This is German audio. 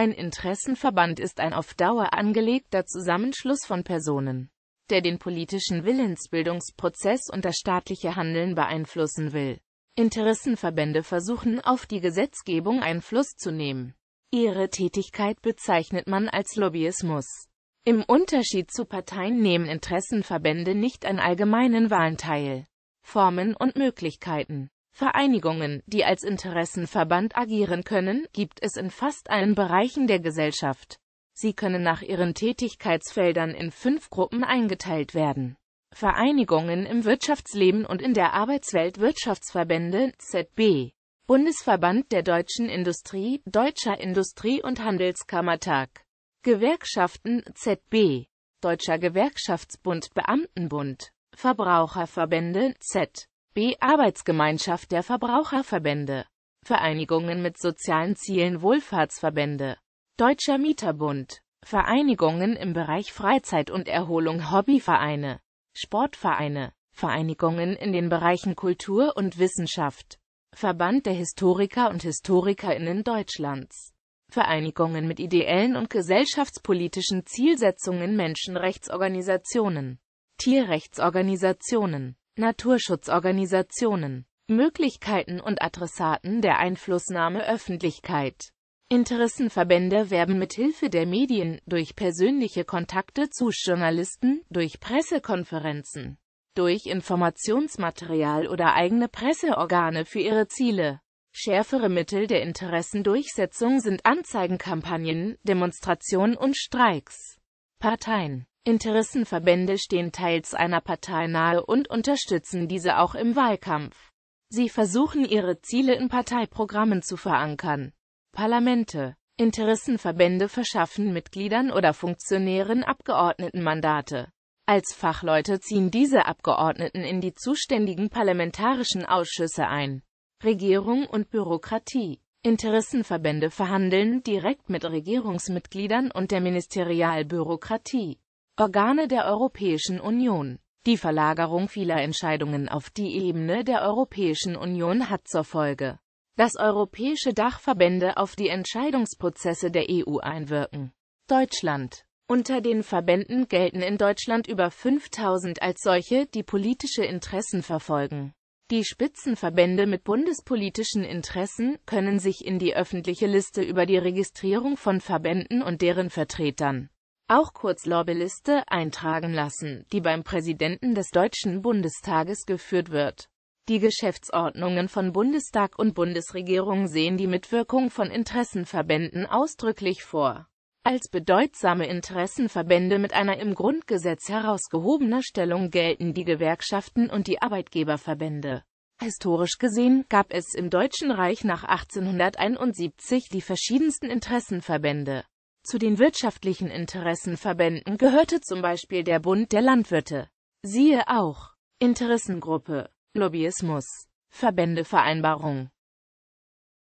Ein Interessenverband ist ein auf Dauer angelegter Zusammenschluss von Personen, der den politischen Willensbildungsprozess und das staatliche Handeln beeinflussen will. Interessenverbände versuchen auf die Gesetzgebung Einfluss zu nehmen. Ihre Tätigkeit bezeichnet man als Lobbyismus. Im Unterschied zu Parteien nehmen Interessenverbände nicht an allgemeinen Wahlen teil. Formen und Möglichkeiten Vereinigungen, die als Interessenverband agieren können, gibt es in fast allen Bereichen der Gesellschaft. Sie können nach ihren Tätigkeitsfeldern in fünf Gruppen eingeteilt werden. Vereinigungen im Wirtschaftsleben und in der Arbeitswelt Wirtschaftsverbände ZB Bundesverband der deutschen Industrie, Deutscher Industrie- und Handelskammertag. Gewerkschaften ZB, Deutscher Gewerkschaftsbund, Beamtenbund, Verbraucherverbände Z. Arbeitsgemeinschaft der Verbraucherverbände, Vereinigungen mit sozialen Zielen Wohlfahrtsverbände, Deutscher Mieterbund, Vereinigungen im Bereich Freizeit und Erholung Hobbyvereine, Sportvereine, Vereinigungen in den Bereichen Kultur und Wissenschaft, Verband der Historiker und Historikerinnen Deutschlands. Vereinigungen mit ideellen und gesellschaftspolitischen Zielsetzungen Menschenrechtsorganisationen, Tierrechtsorganisationen Naturschutzorganisationen, Möglichkeiten und Adressaten der Einflussnahme Öffentlichkeit. Interessenverbände werben mit Hilfe der Medien, durch persönliche Kontakte zu Journalisten, durch Pressekonferenzen, durch Informationsmaterial oder eigene Presseorgane für ihre Ziele. Schärfere Mittel der Interessendurchsetzung sind Anzeigenkampagnen, Demonstrationen und Streiks. Parteien Interessenverbände stehen teils einer Partei nahe und unterstützen diese auch im Wahlkampf. Sie versuchen ihre Ziele in Parteiprogrammen zu verankern. Parlamente Interessenverbände verschaffen Mitgliedern oder Funktionären Abgeordnetenmandate. Als Fachleute ziehen diese Abgeordneten in die zuständigen parlamentarischen Ausschüsse ein. Regierung und Bürokratie Interessenverbände verhandeln direkt mit Regierungsmitgliedern und der Ministerialbürokratie. Organe der Europäischen Union die Verlagerung vieler Entscheidungen auf die Ebene der Europäischen Union hat zur Folge, dass europäische Dachverbände auf die Entscheidungsprozesse der EU einwirken. Deutschland Unter den Verbänden gelten in Deutschland über 5000 als solche, die politische Interessen verfolgen. Die Spitzenverbände mit bundespolitischen Interessen können sich in die öffentliche Liste über die Registrierung von Verbänden und deren Vertretern auch kurz Lobbyiste, eintragen lassen, die beim Präsidenten des Deutschen Bundestages geführt wird. Die Geschäftsordnungen von Bundestag und Bundesregierung sehen die Mitwirkung von Interessenverbänden ausdrücklich vor. Als bedeutsame Interessenverbände mit einer im Grundgesetz herausgehobener Stellung gelten die Gewerkschaften und die Arbeitgeberverbände. Historisch gesehen gab es im Deutschen Reich nach 1871 die verschiedensten Interessenverbände. Zu den wirtschaftlichen Interessenverbänden gehörte zum Beispiel der Bund der Landwirte. Siehe auch Interessengruppe Lobbyismus Verbändevereinbarung